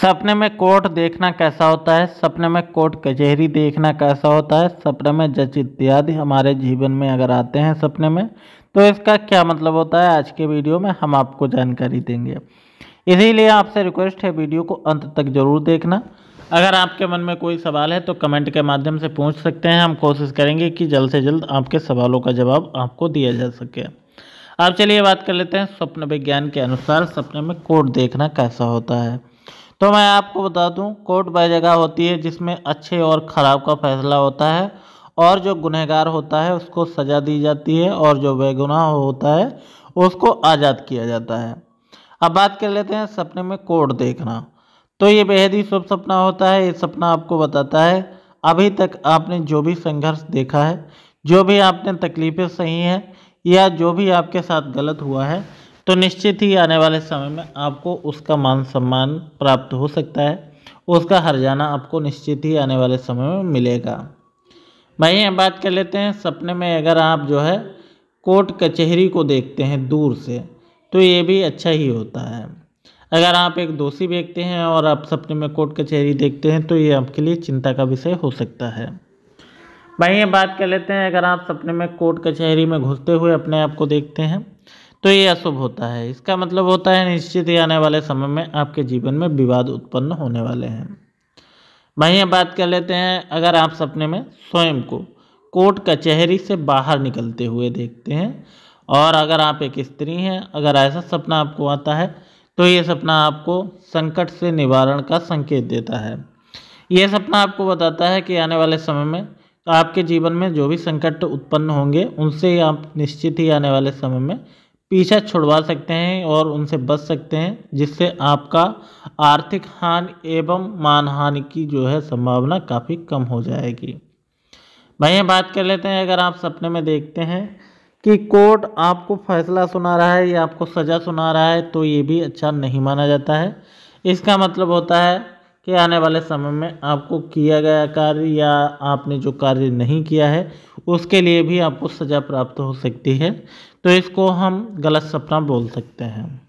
सपने में कोर्ट देखना कैसा होता है सपने में कोर्ट कचहरी देखना कैसा होता है सपने में जज इत्यादि हमारे जीवन में अगर आते हैं सपने में तो इसका क्या मतलब होता है आज के वीडियो में हम आपको जानकारी देंगे इसीलिए आपसे रिक्वेस्ट है वीडियो को अंत तक ज़रूर देखना अगर आपके मन में कोई सवाल है तो कमेंट के माध्यम से पूछ सकते हैं हम कोशिश करेंगे कि जल्द से जल्द आपके सवालों का जवाब आपको दिया जा सके अब चलिए बात कर लेते हैं स्वप्न विज्ञान के अनुसार सपने में कोर्ट देखना कैसा होता है तो मैं आपको बता दूं कोर्ट वह जगह होती है जिसमें अच्छे और ख़राब का फैसला होता है और जो गुनहगार होता है उसको सज़ा दी जाती है और जो बेगुनाह होता है उसको आज़ाद किया जाता है अब बात कर लेते हैं सपने में कोर्ट देखना तो ये बेहद ही शुभ सपना होता है ये सपना आपको बताता है अभी तक आपने जो भी संघर्ष देखा है जो भी आपने तकलीफ़ें सही हैं या जो भी आपके साथ गलत हुआ है तो निश्चित ही आने वाले समय में आपको उसका मान सम्मान प्राप्त हो सकता है उसका हरजाना आपको निश्चित ही आने वाले समय में मिलेगा वहीं हम बात कर लेते हैं सपने में अगर आप जो है कोर्ट कचहरी को देखते हैं दूर से तो ये भी अच्छा ही होता है अगर आप एक दोषी देखते हैं और आप सपने में कोर्ट कचहरी देखते हैं तो ये आपके लिए चिंता का विषय हो सकता है वहीं बात कर लेते हैं अगर आप सपने में कोर्ट कचहरी में घुसते हुए अपने आप को देखते हैं तो ये अशुभ होता है इसका मतलब होता है निश्चित ही आने वाले समय में आपके जीवन में विवाद उत्पन्न होने वाले हैं वहीं अब बात कर लेते हैं अगर आप सपने में स्वयं को कोर्ट कचहरी से बाहर निकलते हुए देखते हैं और अगर आप एक स्त्री हैं अगर ऐसा सपना आपको आता है तो ये सपना आपको संकट से निवारण का संकेत देता है ये सपना आपको बताता है कि आने वाले समय में आपके जीवन में जो भी संकट उत्पन्न होंगे उनसे आप निश्चित ही आने वाले समय में पीछा छुड़वा सकते हैं और उनसे बच सकते हैं जिससे आपका आर्थिक हानि एवं मानहानि की जो है संभावना काफ़ी कम हो जाएगी भाई बात कर लेते हैं अगर आप सपने में देखते हैं कि कोर्ट आपको फैसला सुना रहा है या आपको सज़ा सुना रहा है तो ये भी अच्छा नहीं माना जाता है इसका मतलब होता है कि आने वाले समय में आपको किया गया कार्य या आपने जो कार्य नहीं किया है उसके लिए भी आपको सज़ा प्राप्त हो सकती है तो इसको हम गलत सपना बोल सकते हैं